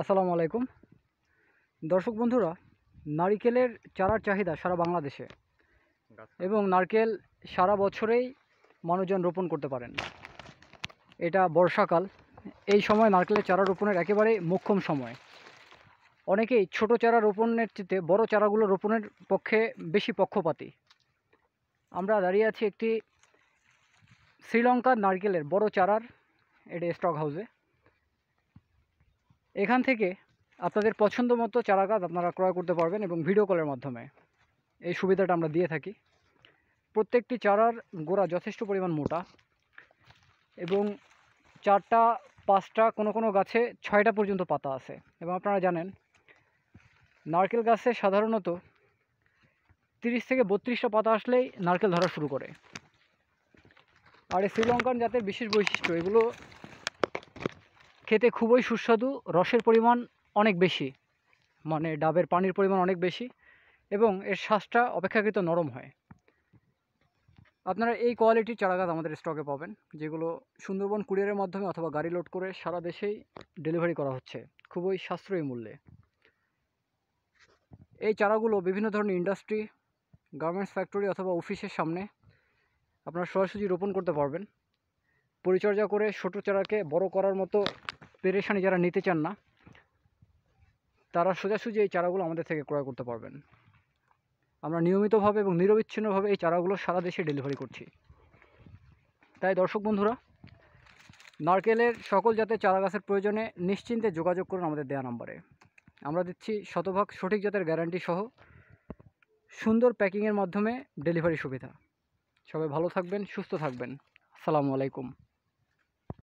আসসালামু আলাইকুম দর্শক বন্ধুরা নারিকেলের চারার চাহিদা সারা বাংলাদেশে এবং নারকেল সারা বছরেই মানুষজন রোপণ করতে পারেন এটা বর্ষাকাল এই সময় নারকেলের চারা রোপণের একেবারে মোক্ষম সময় অনেকেই ছোট চারা রোপণের চেয়ে বড় চারাগুলো রোপণের পক্ষে বেশি পক্ষপাতী আমরা দাঁড়িয়ে আছি একটি শ্রীলঙ্কার নারকেলের বড় চারার এটা স্টক হাউসে এখান থেকে আপনাদের পছন্দ মতো চারাগাছ আপনারা ক্রয় করতে পারবেন এবং ভিডিও কলের মাধ্যমে এই সুবিধাটা আমরা দিয়ে থাকি প্রত্যেকটি চারার গোড়া যথেষ্ট পরিমাণ মোটা এবং চারটা পাঁচটা কোনো কোনো গাছে ছয়টা পর্যন্ত পাতা আছে এবং আপনারা জানেন নারকেল গাছে সাধারণত তিরিশ থেকে বত্রিশটা পাতা আসলেই নারকেল ধরা শুরু করে আর এই শ্রীলঙ্কান জাতের বিশেষ বৈশিষ্ট্য এগুলো খেতে খুবই সুস্বাদু রসের পরিমাণ অনেক বেশি মানে ডাবের পানির পরিমাণ অনেক বেশি এবং এর শ্বাসটা অপেক্ষাকৃত নরম হয় আপনারা এই কোয়ালিটির চারাগাছ আমাদের স্টকে পাবেন যেগুলো সুন্দরবন কুরিয়ারের মাধ্যমে অথবা গাড়ি লোড করে সারা দেশেই ডেলিভারি করা হচ্ছে খুবই সাশ্রয়ী মূল্যে এই চারাগুলো বিভিন্ন ধরনের ইন্ডাস্ট্রি গার্মেন্টস ফ্যাক্টরি অথবা অফিসের সামনে আপনারা সরাসরি রোপণ করতে পারবেন পরিচর্যা করে ছোটো চারাকে বড় করার মতো পেরেশানি যারা নিতে চান না তারা সোজাসুজি এই চারাগুলো আমাদের থেকে ক্রয় করতে পারবেন আমরা নিয়মিতভাবে এবং নিরবিচ্ছিন্নভাবে এই চারাগুলো সারা দেশে ডেলিভারি করছি তাই দর্শক বন্ধুরা নারকেলের সকল জাতের চারা গাছের প্রয়োজনে নিশ্চিন্তে যোগাযোগ করুন আমাদের দেয়া নাম্বারে আমরা দিচ্ছি শতভাগ সঠিক জাতের গ্যারান্টি সহ সুন্দর প্যাকিংয়ের মাধ্যমে ডেলিভারি সুবিধা সবাই ভালো থাকবেন সুস্থ থাকবেন আসসালামু আলাইকুম